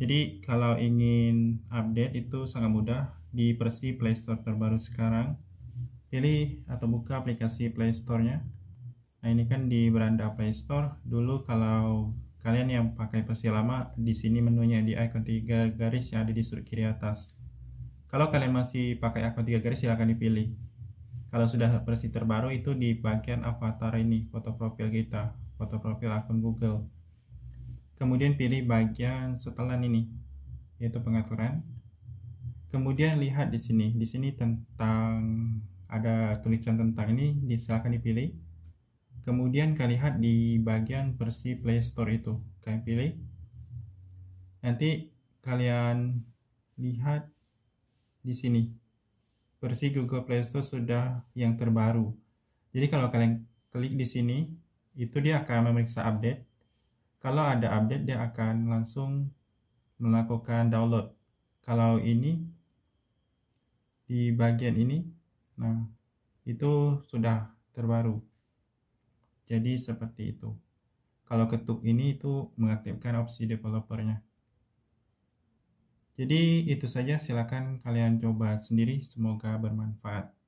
Jadi kalau ingin update itu sangat mudah di versi Play Store terbaru sekarang. Pilih atau buka aplikasi Play Store-nya. Nah, ini kan di beranda Play Store. Dulu kalau kalian yang pakai versi lama, di sini menunya di icon tiga garis yang ada di sudut kiri atas. Kalau kalian masih pakai icon tiga garis, silahkan dipilih. Kalau sudah versi terbaru itu di bagian avatar ini, foto profil kita, foto profil akun Google kemudian pilih bagian setelan ini yaitu pengaturan kemudian lihat di sini di sini tentang ada tulisan tentang ini silakan dipilih kemudian kalian lihat di bagian versi Play Store itu kalian pilih nanti kalian lihat di sini versi Google Play Store sudah yang terbaru jadi kalau kalian klik di sini itu dia akan memeriksa update kalau ada update dia akan langsung melakukan download. Kalau ini di bagian ini, nah itu sudah terbaru. Jadi seperti itu. Kalau ketuk ini itu mengaktifkan opsi developernya. Jadi itu saja silakan kalian coba sendiri semoga bermanfaat.